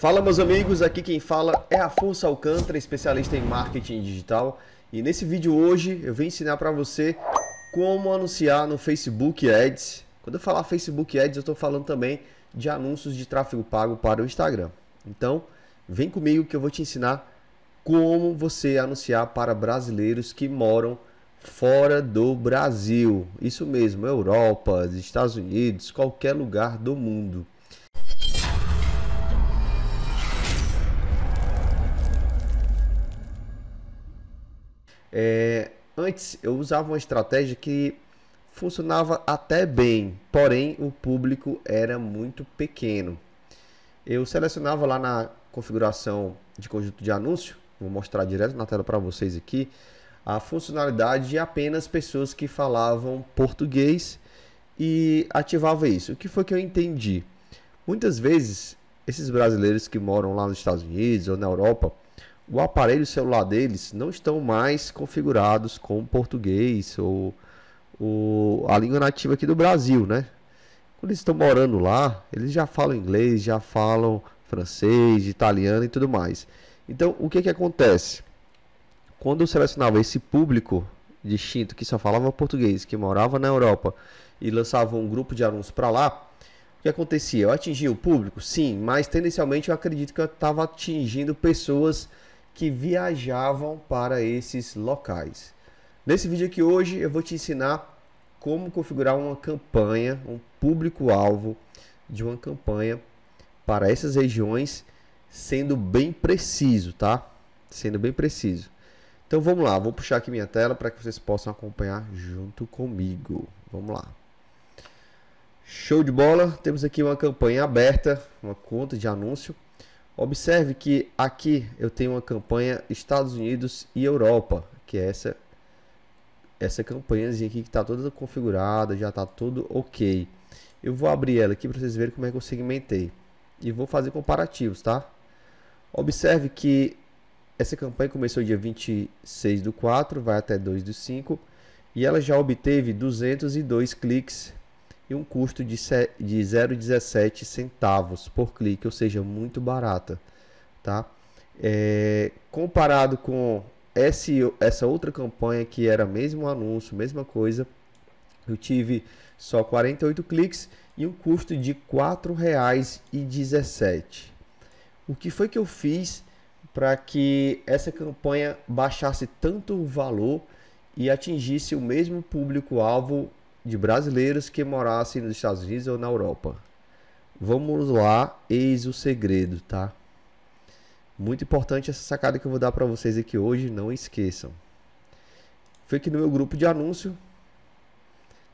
Fala meus amigos, aqui quem fala é Afonso Alcântara, especialista em marketing digital. E nesse vídeo hoje eu vim ensinar para você como anunciar no Facebook Ads. Quando eu falar Facebook Ads, eu estou falando também de anúncios de tráfego pago para o Instagram. Então, vem comigo que eu vou te ensinar como você anunciar para brasileiros que moram fora do Brasil. Isso mesmo, Europa, Estados Unidos, qualquer lugar do mundo. É, antes eu usava uma estratégia que funcionava até bem, porém o público era muito pequeno. Eu selecionava lá na configuração de conjunto de anúncio, vou mostrar direto na tela para vocês aqui, a funcionalidade de apenas pessoas que falavam português e ativava isso. O que foi que eu entendi? Muitas vezes esses brasileiros que moram lá nos Estados Unidos ou na Europa, o aparelho celular deles não estão mais configurados com português ou, ou a língua nativa aqui do Brasil, né? Quando eles estão morando lá, eles já falam inglês, já falam francês, italiano e tudo mais. Então, o que que acontece? Quando eu selecionava esse público distinto que só falava português, que morava na Europa e lançava um grupo de alunos para lá, o que acontecia? Eu atingia o público? Sim, mas tendencialmente eu acredito que eu estava atingindo pessoas que viajavam para esses locais. Nesse vídeo aqui hoje eu vou te ensinar como configurar uma campanha, um público-alvo de uma campanha para essas regiões, sendo bem preciso, tá? Sendo bem preciso. Então vamos lá, vou puxar aqui minha tela para que vocês possam acompanhar junto comigo. Vamos lá. Show de bola, temos aqui uma campanha aberta, uma conta de anúncio Observe que aqui eu tenho uma campanha Estados Unidos e Europa, que é essa essa campanhazinha aqui que está toda configurada, já está tudo ok. Eu vou abrir ela aqui para vocês verem como é que eu segmentei e vou fazer comparativos, tá? Observe que essa campanha começou dia 26 do 4, vai até 2 do 5 e ela já obteve 202 cliques e um custo de 0,17 centavos por clique, ou seja, muito barata, tá? É, comparado com esse, essa outra campanha que era mesmo anúncio, mesma coisa, eu tive só 48 cliques e um custo de R$ 4,17. O que foi que eu fiz para que essa campanha baixasse tanto o valor e atingisse o mesmo público-alvo de brasileiros que morassem nos Estados Unidos ou na Europa. Vamos lá, eis o segredo, tá? Muito importante essa sacada que eu vou dar para vocês aqui hoje, não esqueçam. Foi aqui no meu grupo de anúncio,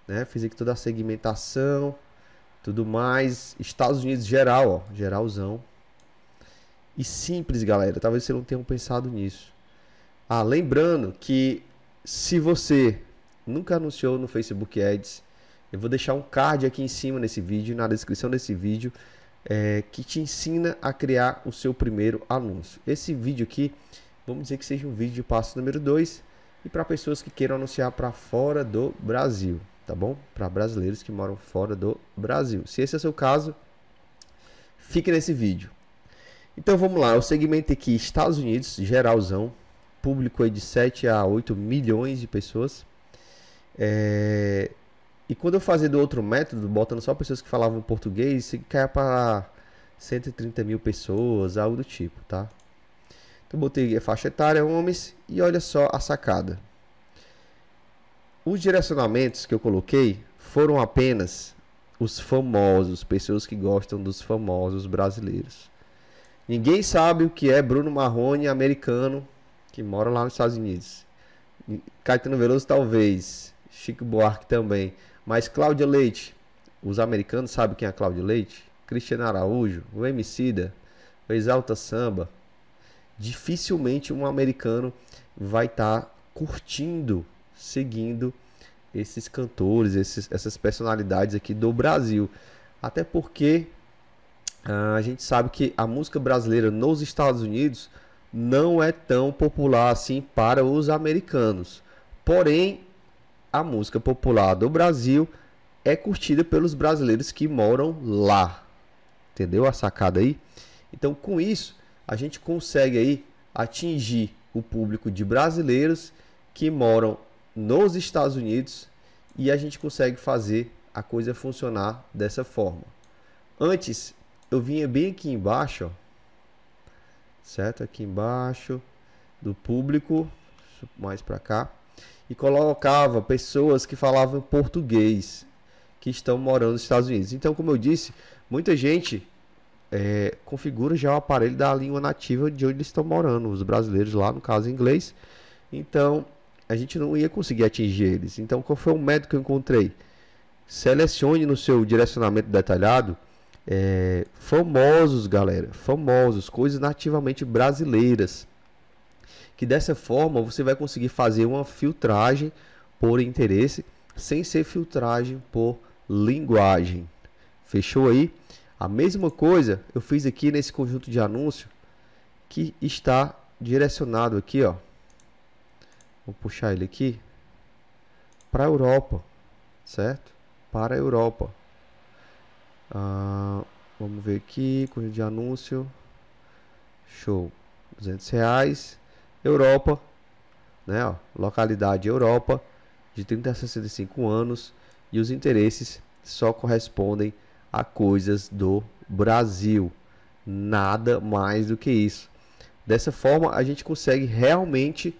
né? Fiz aqui toda a segmentação, tudo mais, Estados Unidos geral, ó, geralzão. E simples, galera, talvez você não tenha pensado nisso. Ah, lembrando que se você nunca anunciou no Facebook Ads, eu vou deixar um card aqui em cima nesse vídeo, na descrição desse vídeo, é, que te ensina a criar o seu primeiro anúncio. Esse vídeo aqui, vamos dizer que seja um vídeo de passo número 2 e para pessoas que queiram anunciar para fora do Brasil, tá bom? Para brasileiros que moram fora do Brasil. Se esse é o seu caso, fique nesse vídeo. Então vamos lá, O segmento aqui Estados Unidos, geralzão, público aí de 7 a 8 milhões de pessoas. É... E quando eu fazia do outro método, botando só pessoas que falavam português, caia para 130 mil pessoas, algo do tipo, tá? Então botei a faixa etária, homens, e olha só a sacada. Os direcionamentos que eu coloquei foram apenas os famosos, pessoas que gostam dos famosos brasileiros. Ninguém sabe o que é Bruno Marrone americano que mora lá nos Estados Unidos. Caetano Veloso talvez. Chico Buarque também. Mas Cláudia Leite, os americanos sabem quem é a Cláudia Leite? Cristiano Araújo, o Emicida, o Exalta Samba. Dificilmente um americano vai estar tá curtindo, seguindo esses cantores, esses, essas personalidades aqui do Brasil. Até porque ah, a gente sabe que a música brasileira nos Estados Unidos não é tão popular assim para os americanos. Porém, a música popular do Brasil é curtida pelos brasileiros que moram lá. Entendeu a sacada aí? Então, com isso, a gente consegue aí atingir o público de brasileiros que moram nos Estados Unidos e a gente consegue fazer a coisa funcionar dessa forma. Antes, eu vinha bem aqui embaixo, ó, certo? Aqui embaixo do público, mais para cá e colocava pessoas que falavam português que estão morando nos Estados Unidos. Então, como eu disse, muita gente é, configura já o aparelho da língua nativa de onde eles estão morando, os brasileiros lá, no caso inglês. Então, a gente não ia conseguir atingir eles. Então, qual foi o método que eu encontrei? Selecione no seu direcionamento detalhado é, famosos, galera, famosos, coisas nativamente brasileiras que dessa forma você vai conseguir fazer uma filtragem por interesse sem ser filtragem por linguagem. Fechou aí? A mesma coisa eu fiz aqui nesse conjunto de anúncio que está direcionado aqui, ó. Vou puxar ele aqui para a Europa, certo? Para a Europa. Ah, vamos ver aqui, conjunto de anúncio. Show. 200 reais. Europa, né, ó, localidade Europa, de 30 a 65 anos, e os interesses só correspondem a coisas do Brasil. Nada mais do que isso. Dessa forma, a gente consegue realmente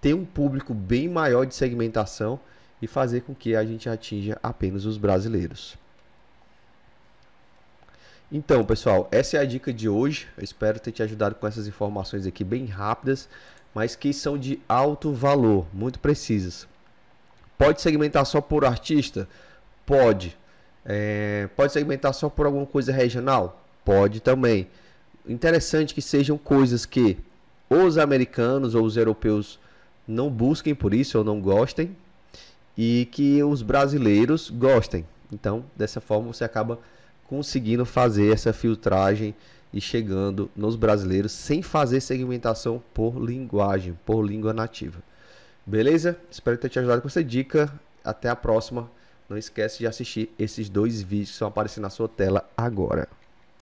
ter um público bem maior de segmentação e fazer com que a gente atinja apenas os brasileiros. Então, pessoal, essa é a dica de hoje. Eu espero ter te ajudado com essas informações aqui bem rápidas mas que são de alto valor, muito precisas. Pode segmentar só por artista? Pode. É, pode segmentar só por alguma coisa regional? Pode também. Interessante que sejam coisas que os americanos ou os europeus não busquem por isso ou não gostem e que os brasileiros gostem. Então, dessa forma, você acaba conseguindo fazer essa filtragem e chegando nos brasileiros sem fazer segmentação por linguagem, por língua nativa. Beleza? Espero ter te ajudado com essa dica. Até a próxima. Não esquece de assistir esses dois vídeos que estão aparecendo na sua tela agora.